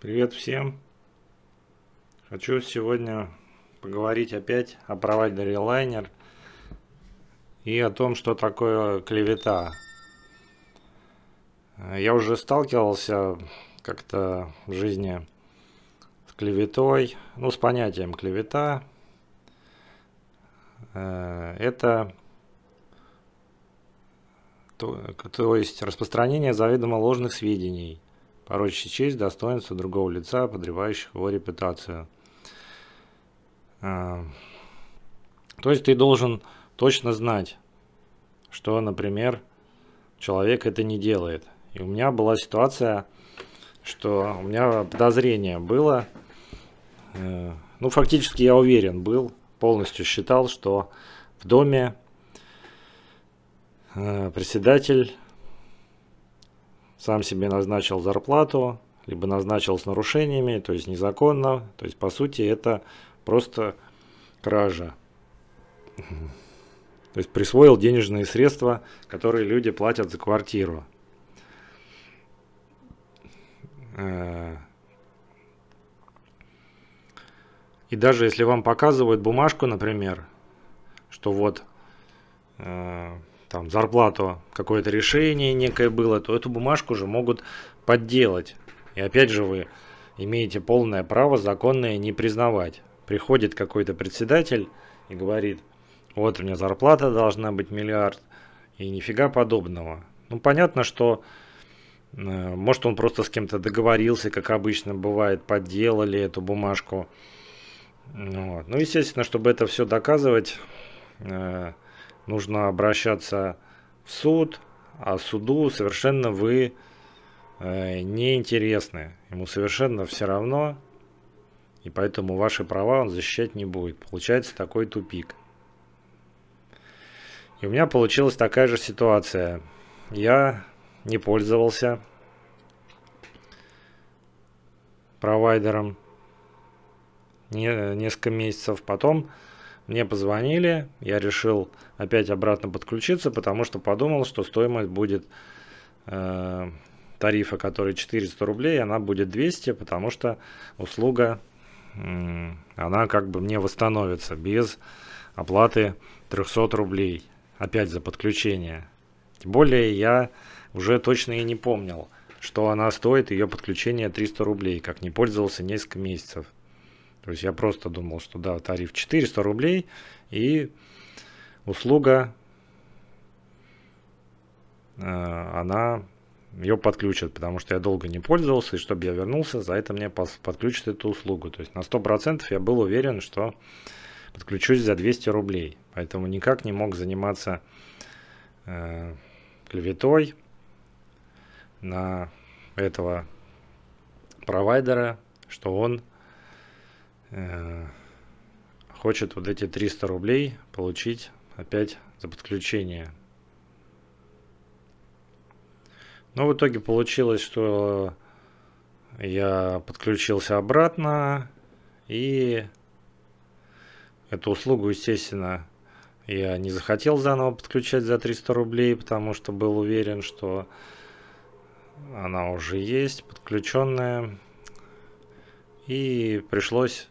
Привет всем! Хочу сегодня поговорить опять о провайдере Liner и о том, что такое клевета. Я уже сталкивался как-то в жизни с клеветой, ну с понятием клевета. Э, это то, то есть распространение заведомо ложных сведений – порочащий честь, достоинство другого лица, подрывающих его репутацию. Эм, то есть ты должен точно знать, что, например, человек это не делает. И у меня была ситуация, что у меня подозрение было, э, ну, фактически я уверен был, полностью считал, что в доме э, председатель сам себе назначил зарплату, либо назначил с нарушениями, то есть незаконно. То есть, по сути, это просто кража. То есть присвоил денежные средства, которые люди платят за квартиру. Э, и даже если вам показывают бумажку, например, что вот э, там зарплату, какое-то решение некое было, то эту бумажку же могут подделать. И опять же вы имеете полное право законное не признавать. Приходит какой-то председатель и говорит, вот у меня зарплата должна быть миллиард и нифига подобного. Ну понятно, что э, может он просто с кем-то договорился, как обычно бывает, подделали эту бумажку. Ну вот. Ну естественно, чтобы это все доказывать, э, нужно обращаться в суд, а суду совершенно вы э, неинтересны. Ему совершенно все равно, и поэтому ваши права он защищать не будет. Получается такой тупик. И у меня получилась такая же ситуация. Я не пользовался провайдером э, несколько месяцев. Потом мне позвонили, я решил опять обратно подключиться, потому что подумал, что стоимость будет э, тарифа, который 400 рублей, она будет 200, потому что услуга, э, она как бы мне восстановится без оплаты 300 рублей, опять за подключение. Тем более я уже точно и не помнил, что она стоит, ее подключение 300 рублей, как не пользовался несколько месяцев. То есть я просто думал, что да, тариф 400 рублей и услуга, э, она ее подключат, потому что я долго не пользовался, и чтобы я вернулся, за это мне подключат эту услугу. То есть на 100% я был уверен, что подключусь за 200 рублей. Поэтому никак не мог заниматься э, клеветой на этого провайдера, что он Э, хочет вот эти 300 рублей получить опять за подключение. Но в итоге получилось, что я подключился обратно и эту услугу, естественно, я не захотел заново подключать за 300 рублей, потому что был уверен, что она уже есть, подключенная. И пришлось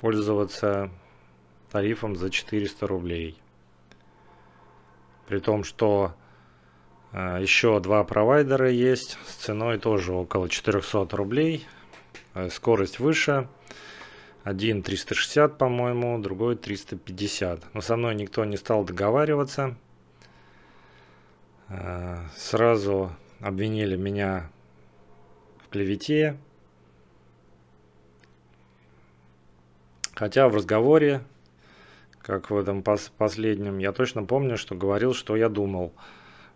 пользоваться тарифом за 400 рублей. При том, что э, еще два провайдера есть с ценой тоже около 400 рублей. Э, скорость выше. Один 360, по-моему, другой 350. Но со мной никто не стал договариваться. Э, сразу обвинили меня в клевете. Хотя в разговоре, как в этом пос последнем, я точно помню, что говорил, что я думал,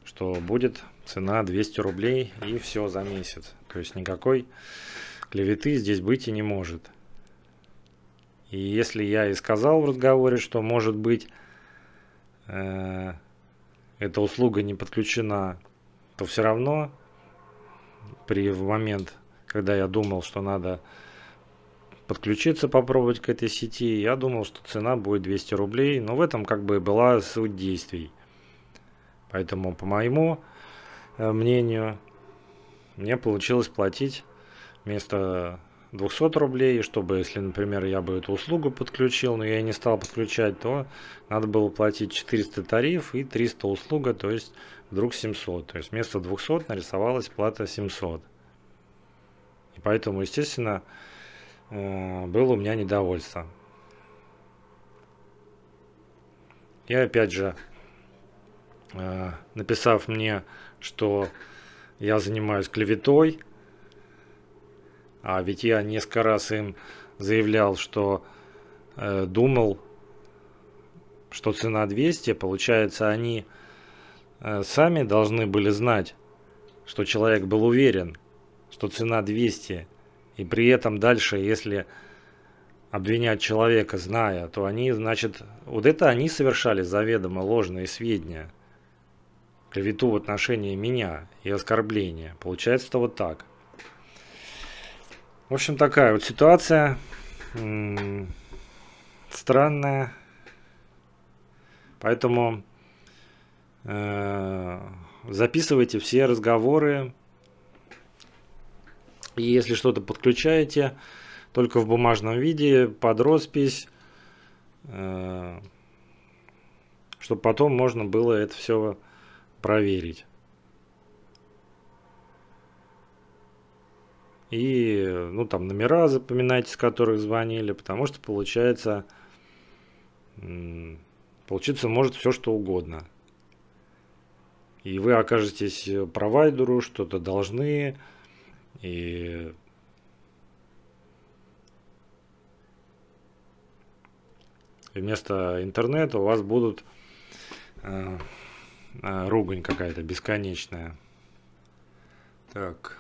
что будет цена 200 рублей и все за месяц. То есть никакой клеветы здесь быть и не может. И если я и сказал в разговоре, что может быть э, эта услуга не подключена, то все равно при в момент, когда я думал, что надо подключиться, попробовать к этой сети. Я думал, что цена будет 200 рублей, но в этом как бы была суть действий. Поэтому, по моему э, мнению, мне получилось платить вместо 200 рублей, чтобы, если, например, я бы эту услугу подключил, но я не стал подключать, то надо было платить 400 тариф и 300 услуга, то есть вдруг 700. То есть вместо 200 нарисовалась плата 700. И поэтому, естественно, Э, было у меня недовольство. Я опять же, э, написав мне, что я занимаюсь клеветой, а ведь я несколько раз им заявлял, что э, думал, что цена 200, получается, они сами должны были знать, что человек был уверен, что цена 200 и при этом дальше, если обвинять человека, зная, то они, значит, вот это они совершали заведомо ложные сведения, клевету в отношении меня и оскорбления. Получается-то вот так. В общем, такая вот ситуация. Странная. Поэтому э, записывайте все разговоры, и если что-то подключаете, только в бумажном виде, под роспись, э, чтобы потом можно было это все проверить. И, ну, там номера запоминайте, с которых звонили, потому что получается, получится может все что угодно. И вы окажетесь провайдеру, что-то должны, и вместо интернета у вас будут э, э, ругань какая-то бесконечная. Так.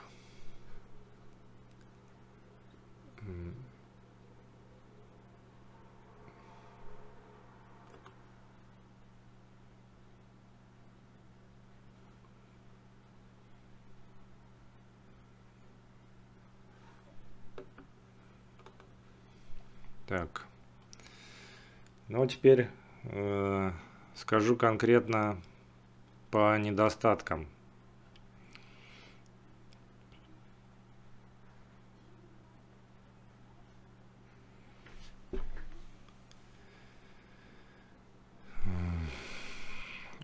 Так. Ну, а теперь э, скажу конкретно по недостаткам.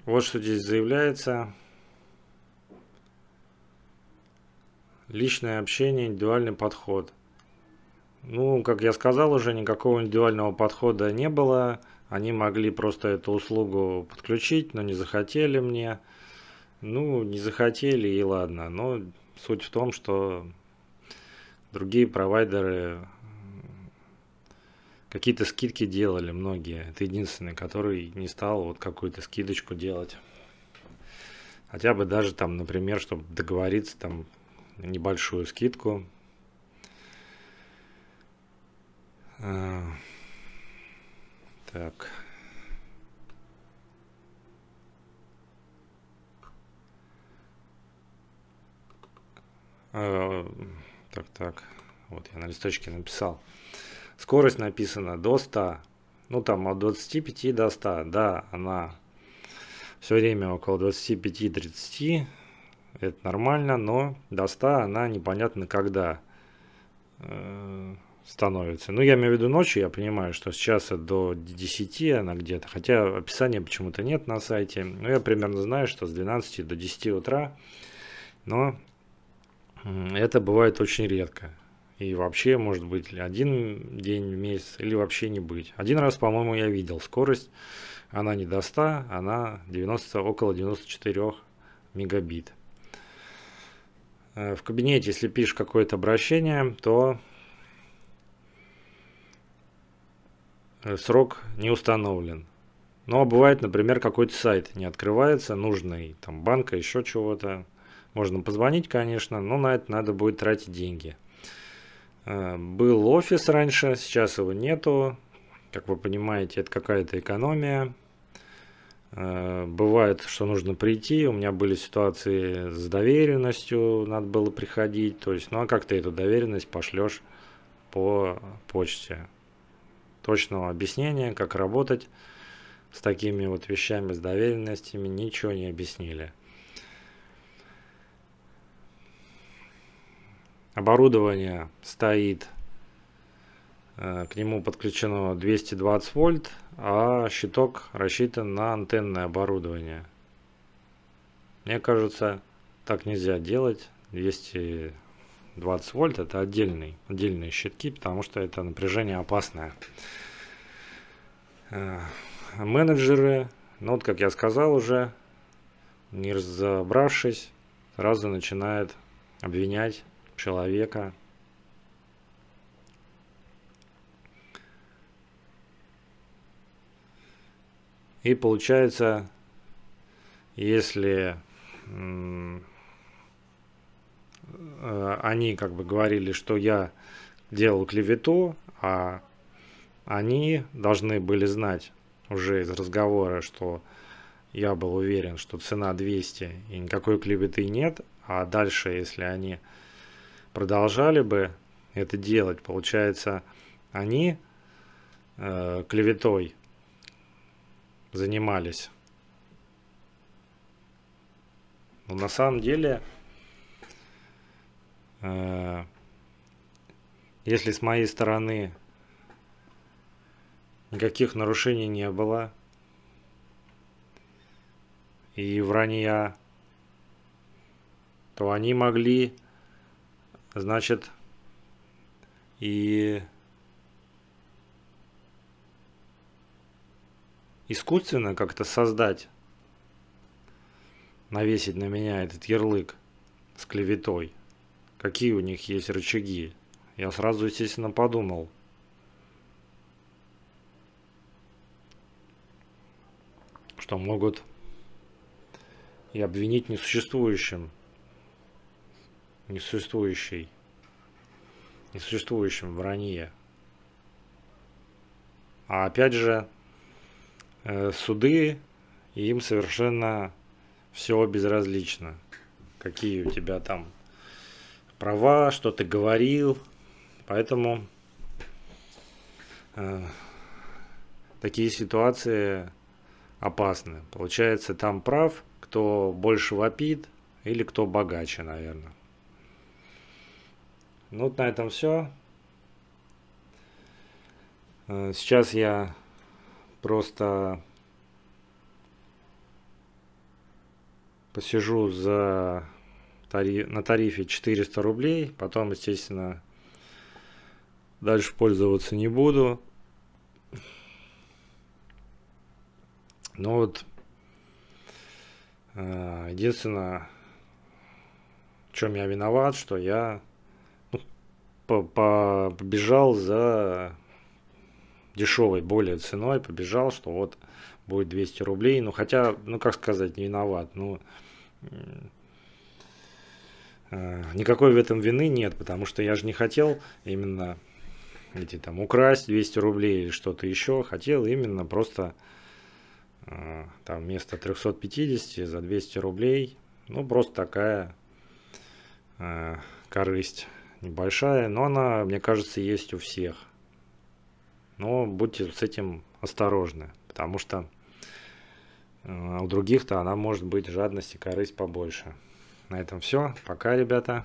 Вот что здесь заявляется. Личное общение, индивидуальный подход. Ну, как я сказал уже, никакого индивидуального подхода не было. Они могли просто эту услугу подключить, но не захотели мне. Ну, не захотели и ладно. Но суть в том, что другие провайдеры какие-то скидки делали многие. Это единственный, который не стал вот какую-то скидочку делать. Хотя бы даже там, например, чтобы договориться там небольшую скидку А, так. А, так, так. Вот я на листочке написал. Скорость написана до 100. Ну там от 25 до 100. Да, она все время около 25-30. Это нормально, но до 100 она непонятно когда. Э, становится. Ну, я имею в виду ночью, я понимаю, что с часа до 10 она где-то, хотя описания почему-то нет на сайте, но я примерно знаю, что с 12 до 10 утра, но это бывает очень редко. И вообще, может быть, один день в месяц или вообще не быть. Один раз, по-моему, я видел скорость, она не до 100, она 90, около 94 мегабит. Э, в кабинете, если пишешь какое-то обращение, то Э, срок не установлен. Ну, а бывает, например, какой-то сайт не открывается, нужный, там, банка, еще чего-то. Можно позвонить, конечно, но на это надо будет тратить деньги. Э, был офис раньше, сейчас его нету. Как вы понимаете, это какая-то экономия. Э, бывает, что нужно прийти. У меня были ситуации с доверенностью, надо было приходить. То есть, ну а как ты эту доверенность пошлешь по почте? точного объяснения, как работать с такими вот вещами, с доверенностями, ничего не объяснили. Оборудование стоит, э, к нему подключено 220 вольт, а щиток рассчитан на антенное оборудование. Мне кажется, так нельзя делать. 200 20 вольт это отдельный, отдельные щитки, потому что это напряжение опасное. Э, менеджеры, ну вот как я сказал уже, не разобравшись, сразу начинают обвинять человека И получается, если Э, они как бы говорили, что я делал клевету, а они должны были знать уже из разговора, что я был уверен, что цена 200 и никакой клеветы нет, а дальше, если они продолжали бы это делать, получается, они э, клеветой занимались. Но на самом деле Э, если с моей стороны никаких нарушений не было и вранья, то они могли, значит, и искусственно как-то создать, навесить на меня этот ярлык с клеветой какие у них есть рычаги. Я сразу, естественно, подумал. Что могут и обвинить несуществующим. несуществующей, Несуществующим вранье. А опять же, э, суды им совершенно все безразлично. Какие у тебя там права, что ты говорил. Поэтому э, такие ситуации опасны. Получается, там прав, кто больше вопит или кто богаче, наверное. Ну вот на этом все. Э, сейчас я просто посижу за на тарифе 400 рублей. Потом, естественно, дальше пользоваться не буду. Но ну вот э, единственное, в чем я виноват, что я ну, побежал за дешевой более ценой, побежал, что вот будет 200 рублей. Ну, хотя, ну, как сказать, не виноват. Ну, Э, никакой в этом вины нет, потому что я же не хотел именно эти там украсть 200 рублей или что-то еще, хотел именно просто э, там вместо 350 за 200 рублей, ну просто такая э, корысть небольшая, но она, мне кажется, есть у всех. Но будьте с этим осторожны, потому что у других-то она может быть жадность и корысть побольше на этом все. Пока, ребята.